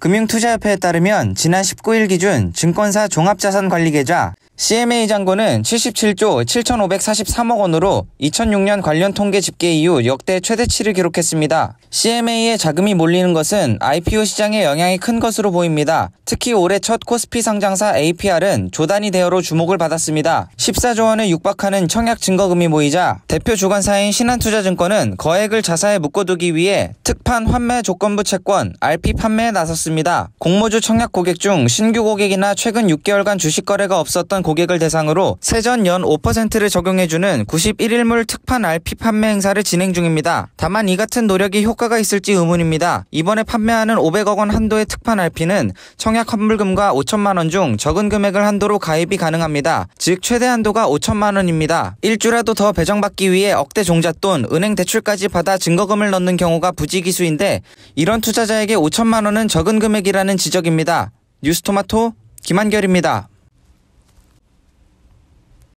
금융투자협회에 따르면 지난 19일 기준 증권사 종합자산관리계좌 CMA 장고는 77조 7,543억 원으로 2006년 관련 통계 집계 이후 역대 최대치를 기록했습니다. c m a 의 자금이 몰리는 것은 IPO 시장의 영향이 큰 것으로 보입니다. 특히 올해 첫 코스피 상장사 APR은 조단위 대여로 주목을 받았습니다. 14조 원에 육박하는 청약 증거금이 모이자 대표 주관사인 신한투자증권은 거액을 자사에 묶어두기 위해 특판 환매 조건부 채권 RP 판매에 나섰습니다. 공모주 청약 고객 중 신규 고객이나 최근 6개월간 주식 거래가 없었던 고객을 대상으로 세전 연 5%를 적용해주는 91일물 특판 RP 판매 행사를 진행 중입니다. 다만 이 같은 노력이 효과가 있을지 의문입니다. 이번에 판매하는 500억 원 한도의 특판 RP는 청약 환불금과 5천만 원 중 적은 금액을 한도로 가입이 가능합니다. 즉 최대 한도가 5천만 원입니다. 일주라도 더 배정받기 위해 억대 종잣돈, 은행 대출까지 받아 증거금을 넣는 경우가 부지기수인데 이런 투자자에게 5천만 원은 적은 금액이라는 지적입니다. 뉴스토마토 김한결입니다.